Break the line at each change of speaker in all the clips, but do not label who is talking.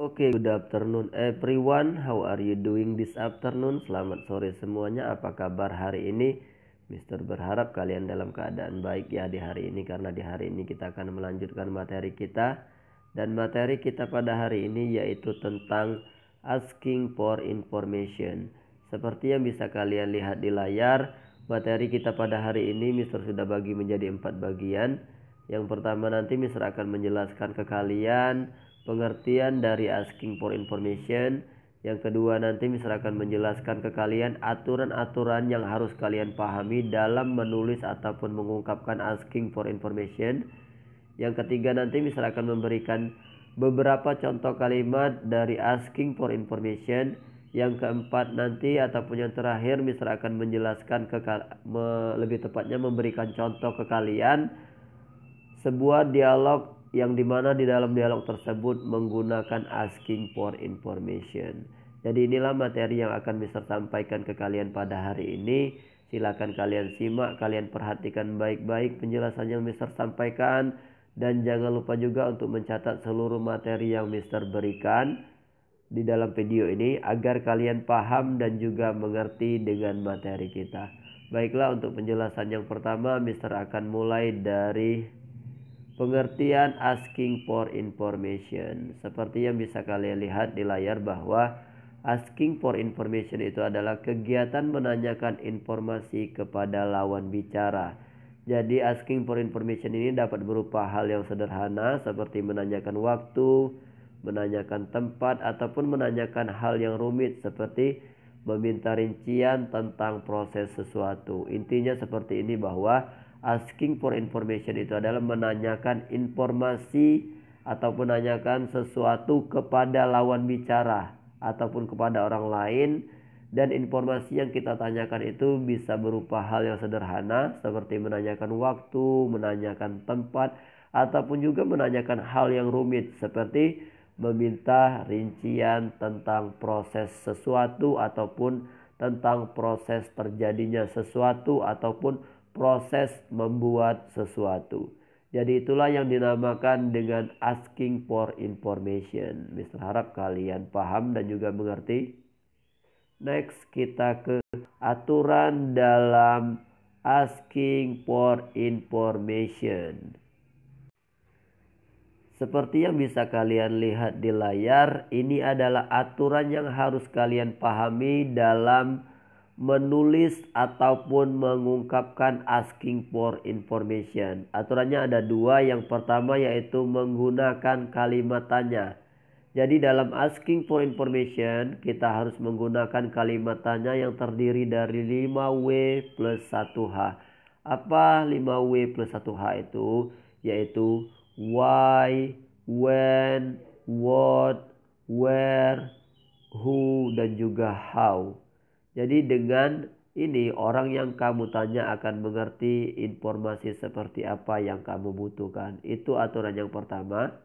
Oke, okay, good afternoon everyone. How are you doing this afternoon? Selamat sore semuanya. Apa kabar hari ini? Mister berharap kalian dalam keadaan baik ya di hari ini karena di hari ini kita akan melanjutkan materi kita dan materi kita pada hari ini yaitu tentang asking for information. Seperti yang bisa kalian lihat di layar, materi kita pada hari ini Mister sudah bagi menjadi empat bagian. Yang pertama nanti Mister akan menjelaskan ke kalian pengertian dari asking for information. Yang kedua nanti misalkan menjelaskan ke kalian aturan-aturan yang harus kalian pahami dalam menulis ataupun mengungkapkan asking for information. Yang ketiga nanti misalkan memberikan beberapa contoh kalimat dari asking for information. Yang keempat nanti ataupun yang terakhir misalkan menjelaskan ke me, lebih tepatnya memberikan contoh ke kalian sebuah dialog yang dimana di dalam dialog tersebut menggunakan asking for information. Jadi inilah materi yang akan bisa sampaikan ke kalian pada hari ini. Silakan kalian simak, kalian perhatikan baik-baik penjelasan yang Mister sampaikan dan jangan lupa juga untuk mencatat seluruh materi yang Mister berikan di dalam video ini agar kalian paham dan juga mengerti dengan materi kita. Baiklah untuk penjelasan yang pertama Mister akan mulai dari pengertian asking for information. Seperti yang bisa kalian lihat di layar bahwa asking for information itu adalah kegiatan menanyakan informasi kepada lawan bicara. Jadi asking for information ini dapat berupa hal yang sederhana seperti menanyakan waktu, menanyakan tempat ataupun menanyakan hal yang rumit seperti meminta rincian tentang proses sesuatu. Intinya seperti ini bahwa asking for information itu adalah menanyakan informasi atau menanyakan sesuatu kepada lawan bicara ataupun kepada orang lain dan informasi yang kita tanyakan itu bisa berupa hal yang sederhana seperti menanyakan waktu, menanyakan tempat ataupun juga menanyakan hal yang rumit seperti meminta rincian tentang proses sesuatu ataupun tentang proses terjadinya sesuatu ataupun proses membuat sesuatu. Jadi itulah yang dinamakan dengan asking for information. Mister harap kalian paham dan juga mengerti. Next kita ke aturan dalam asking for information. Seperti yang bisa kalian lihat di layar, ini adalah aturan yang harus kalian pahami dalam menulis ataupun mengungkapkan asking for information. Aturannya ada dua. Yang pertama yaitu menggunakan kalimat tanya. Jadi dalam asking for information kita harus menggunakan kalimat tanya yang terdiri dari 5W plus 1H. Apa 5W plus 1H itu? Yaitu why, when, what, where, who, dan juga how. Jadi dengan ini orang yang kamu tanya akan mengerti informasi seperti apa yang kamu butuhkan. Itu aturan yang pertama.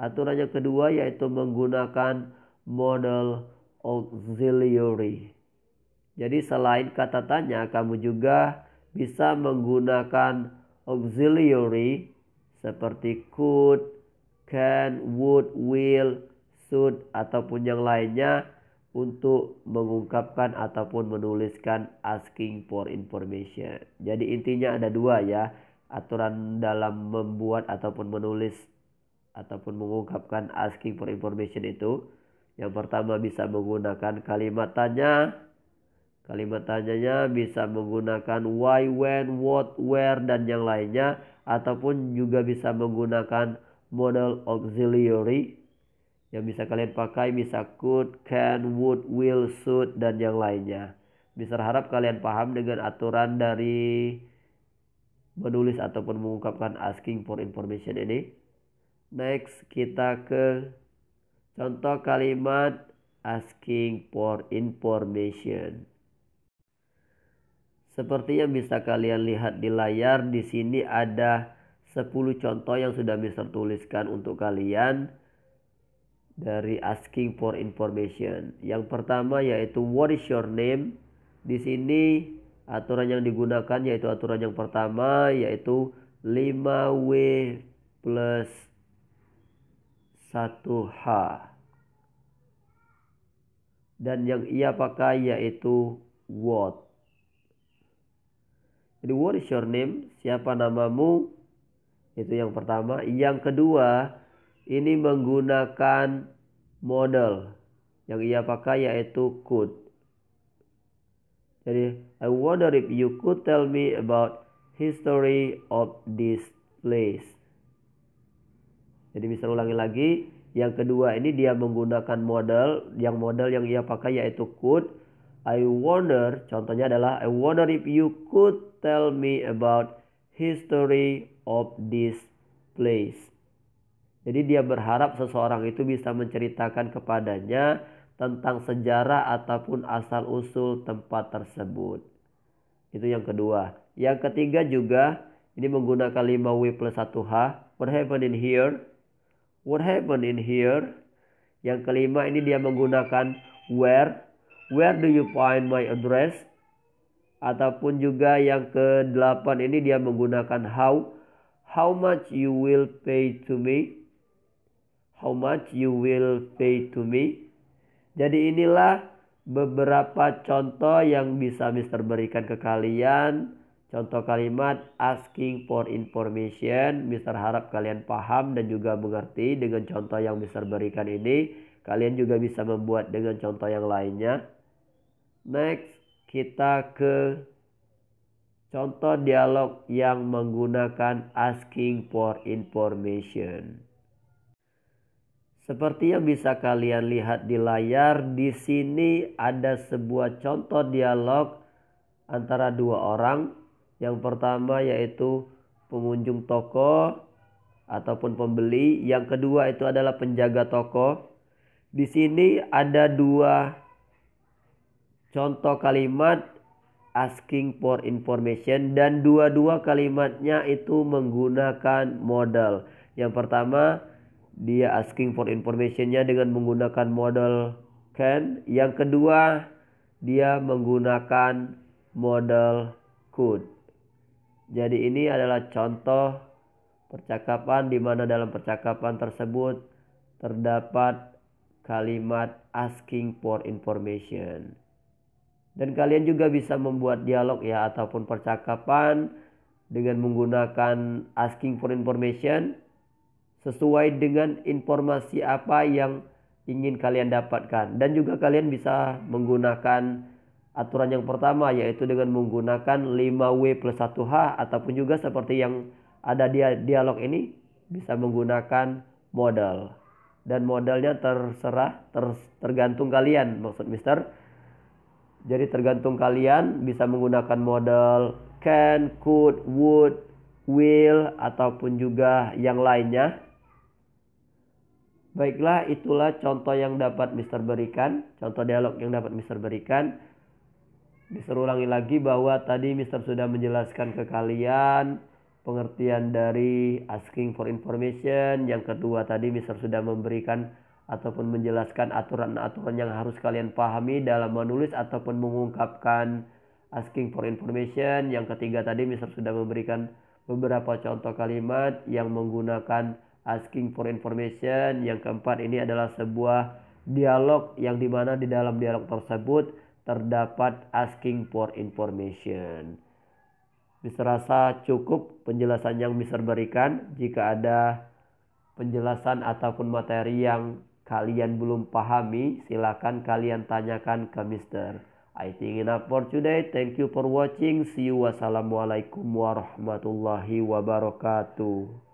Aturan yang kedua yaitu menggunakan model auxiliary. Jadi selain kata tanya kamu juga bisa menggunakan auxiliary seperti could, can, would, will, should ataupun yang lainnya untuk mengungkapkan ataupun menuliskan asking for information. Jadi intinya ada dua ya, aturan dalam membuat ataupun menulis ataupun mengungkapkan asking for information itu. Yang pertama bisa menggunakan kalimat tanya. Kalimat tanyanya bisa menggunakan why, when, what, where dan yang lainnya ataupun juga bisa menggunakan model auxiliary yang bisa kalian pakai bisa could, can, would, will, should dan yang lainnya. Bisa harap kalian paham dengan aturan dari menulis ataupun mengungkapkan asking for information ini. Next kita ke contoh kalimat asking for information. Seperti yang bisa kalian lihat di layar di sini ada 10 contoh yang sudah Mister tuliskan untuk kalian dari asking for information. Yang pertama yaitu what is your name? Di sini aturan yang digunakan yaitu aturan yang pertama yaitu 5W plus 1H. Dan yang ia pakai yaitu what. Jadi what is your name? Siapa namamu? Itu yang pertama. Yang kedua, ini menggunakan model yang ia pakai yaitu could. Jadi, I wonder if you could tell me about history of this place. Jadi bisa ulangi lagi. Yang kedua ini dia menggunakan model, yang model yang ia pakai yaitu could. I wonder, contohnya adalah I wonder if you could tell me about history of this place. Jadi dia berharap seseorang itu bisa menceritakan kepadanya tentang sejarah ataupun asal-usul tempat tersebut. Itu yang kedua. Yang ketiga juga ini menggunakan 5 W plus 1H. What happened in here? What happened in here? Yang kelima ini dia menggunakan where. Where do you find my address? Ataupun juga yang ke delapan ini dia menggunakan how. How much you will pay to me? how much you will pay to me. Jadi inilah beberapa contoh yang bisa Mister berikan ke kalian. Contoh kalimat asking for information, Mister harap kalian paham dan juga mengerti dengan contoh yang Mister berikan ini. Kalian juga bisa membuat dengan contoh yang lainnya. Next, kita ke contoh dialog yang menggunakan asking for information. Seperti yang bisa kalian lihat di layar, di sini ada sebuah contoh dialog antara dua orang. Yang pertama yaitu pengunjung toko ataupun pembeli, yang kedua itu adalah penjaga toko. Di sini ada dua contoh kalimat asking for information dan dua-dua kalimatnya itu menggunakan modal. Yang pertama dia asking for informationnya dengan menggunakan model can yang kedua dia menggunakan model could jadi ini adalah contoh percakapan di mana dalam percakapan tersebut terdapat kalimat asking for information. Dan kalian juga bisa membuat dialog ya ataupun percakapan dengan menggunakan asking for information sesuai dengan informasi apa yang ingin kalian dapatkan dan juga kalian bisa menggunakan aturan yang pertama yaitu dengan menggunakan 5W plus 1H ataupun juga seperti yang ada di dialog ini bisa menggunakan modal dan modalnya terserah ter, tergantung kalian maksud mister jadi tergantung kalian bisa menggunakan modal can, could, would, will ataupun juga yang lainnya Baiklah, itulah contoh yang dapat Mister berikan, contoh dialog yang dapat Mister berikan. Mister ulangi lagi bahwa tadi Mister sudah menjelaskan ke kalian pengertian dari asking for information. Yang kedua tadi Mister sudah memberikan ataupun menjelaskan aturan-aturan yang harus kalian pahami dalam menulis ataupun mengungkapkan asking for information. Yang ketiga tadi Mister sudah memberikan beberapa contoh kalimat yang menggunakan asking for information. Yang keempat ini adalah sebuah dialog yang dimana di dalam dialog tersebut terdapat asking for information. Mister rasa cukup penjelasan yang Mister berikan. Jika ada penjelasan ataupun materi yang kalian belum pahami, silakan kalian tanyakan ke Mister. I think enough for today. Thank you for watching. See you. Wassalamualaikum warahmatullahi wabarakatuh.